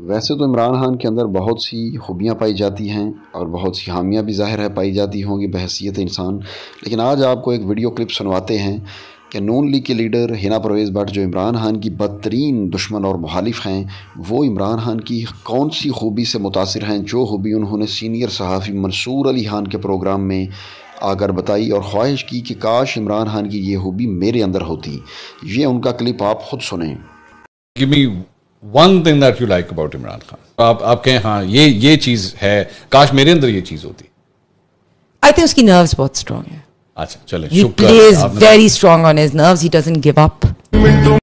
वैसे तो इमरान खान के अंदर बहुत सी खूबियाँ पाई जाती हैं और बहुत सी हामियाँ भी ज़ाहिर है पाई जाती होंगी बहसीत इंसान लेकिन आज आपको एक वीडियो क्लिप सुनवाते हैं कि नून लीग के लीडर हिना परवेज़ भट्ट जो इमरान खान की बदतरीन दुश्मन और मुहालिफ हैं वो इमरान खान की कौन सी खूबी से मुतासर हैं जो खूबी उन्होंने सीनियर सहाफ़ी मंसूर अली खान के प्रोग्राम में आकर बताई और ख्वाहिश की कि काश इमरान खान की ये खूबी मेरे अंदर होती ये उनका क्लिप आप ख़ुद सुने one thing that you like about Imran Khan आप आप कहें हाँ ये ये चीज़ है काश मेरे अंदर ये चीज़ होती आई थिंक उसकी नर्व्स बहुत स्ट्रांग अच्छा, है अच्छा चले very strong on his nerves he doesn't give up